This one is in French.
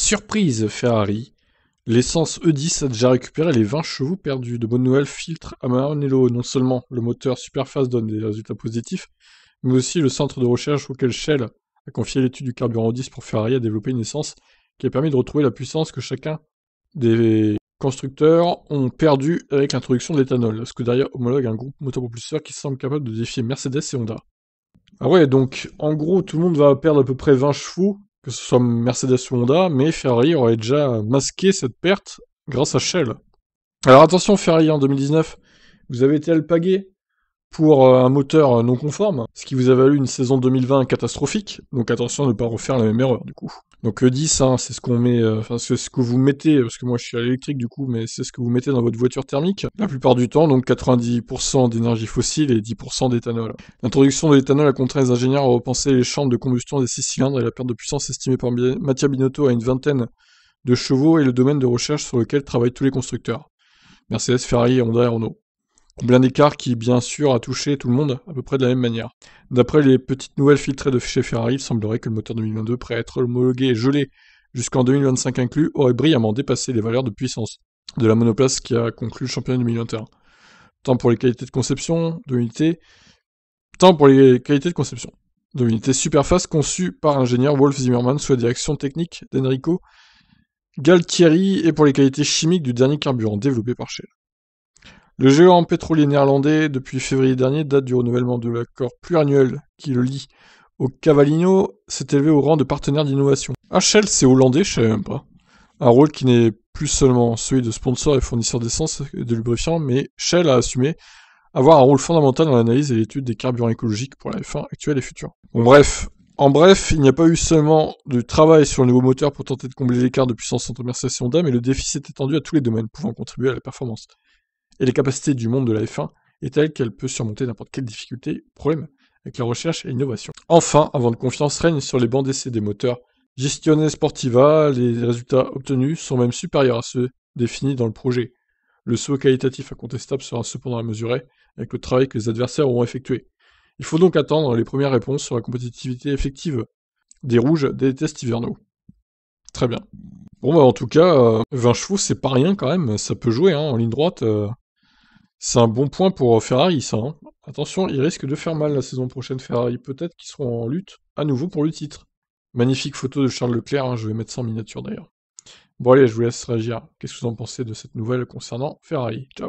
Surprise, Ferrari. L'essence E10 a déjà récupéré les 20 chevaux perdus. De bonnes nouvelles filtre Maranello. Non seulement le moteur Superface donne des résultats positifs, mais aussi le centre de recherche auquel Shell a confié l'étude du carburant E10 pour Ferrari a développé une essence qui a permis de retrouver la puissance que chacun des constructeurs ont perdu avec l'introduction de l'éthanol. Ce que derrière homologue un groupe motopropulseur qui semble capable de défier Mercedes et Honda. Ah ouais, donc en gros, tout le monde va perdre à peu près 20 chevaux que ce soit Mercedes ou Honda, mais Ferrari aurait déjà masqué cette perte grâce à Shell. Alors attention Ferrari en 2019, vous avez été alpagué pour euh, un moteur non conforme, ce qui vous a valu une saison 2020 catastrophique. Donc attention à ne pas refaire la même erreur du coup. Donc E10, euh, hein, c'est ce qu'on met, euh, enfin c'est ce que vous mettez, parce que moi je suis à l'électrique du coup, mais c'est ce que vous mettez dans votre voiture thermique. La plupart du temps, donc 90% d'énergie fossile et 10% d'éthanol. L'introduction de l'éthanol a contraint les ingénieurs à repenser les chambres de combustion des 6 cylindres et la perte de puissance estimée par Mattia Binotto à une vingtaine de chevaux est le domaine de recherche sur lequel travaillent tous les constructeurs. Mercedes, Ferrari, Honda et Renault. Combien d'écart qui, bien sûr, a touché tout le monde à peu près de la même manière. D'après les petites nouvelles filtrées de fichiers Ferrari, il semblerait que le moteur 2022, prêt à être homologué et gelé jusqu'en 2025 inclus, aurait brillamment dépassé les valeurs de puissance de la monoplace qui a conclu le championnat 2021. Tant pour les qualités de conception, de l'unité, tant pour les qualités de conception. De l'unité superface conçue par l'ingénieur Wolf Zimmermann sous la direction technique d'Enrico Galtieri et pour les qualités chimiques du dernier carburant développé par Shell. Le géant pétrolier néerlandais, depuis février dernier, date du renouvellement de l'accord pluriannuel qui le lie au Cavallino, s'est élevé au rang de partenaire d'innovation. shell c'est hollandais, je savais même pas. Un rôle qui n'est plus seulement celui de sponsor et fournisseur d'essence et de lubrifiant, mais Shell a assumé avoir un rôle fondamental dans l'analyse et l'étude des carburants écologiques pour la F1 actuelle et future. Bon, bref, en bref, il n'y a pas eu seulement du travail sur le nouveau moteur pour tenter de combler l'écart de puissance entre Mercedes et Honda, mais le déficit s'est étendu à tous les domaines pouvant contribuer à la performance et les capacités du monde de la F1 est telle qu'elle peut surmonter n'importe quelle difficulté problème avec la recherche et l'innovation. Enfin, avant de confiance règne sur les bancs d'essai des moteurs. Gestionnaire Sportiva, les résultats obtenus sont même supérieurs à ceux définis dans le projet. Le saut qualitatif incontestable sera cependant à mesurer avec le travail que les adversaires auront effectué. Il faut donc attendre les premières réponses sur la compétitivité effective des rouges des tests hivernaux. Très bien. Bon bah en tout cas, 20 euh, chevaux c'est pas rien quand même, ça peut jouer hein, en ligne droite. Euh. C'est un bon point pour euh, Ferrari, ça. Hein. Attention, ils risquent de faire mal la saison prochaine, Ferrari. Peut-être qu'ils seront en lutte à nouveau pour le titre. Magnifique photo de Charles Leclerc, hein, je vais mettre ça en miniature d'ailleurs. Bon allez, je vous laisse réagir. Qu'est-ce que vous en pensez de cette nouvelle concernant Ferrari Ciao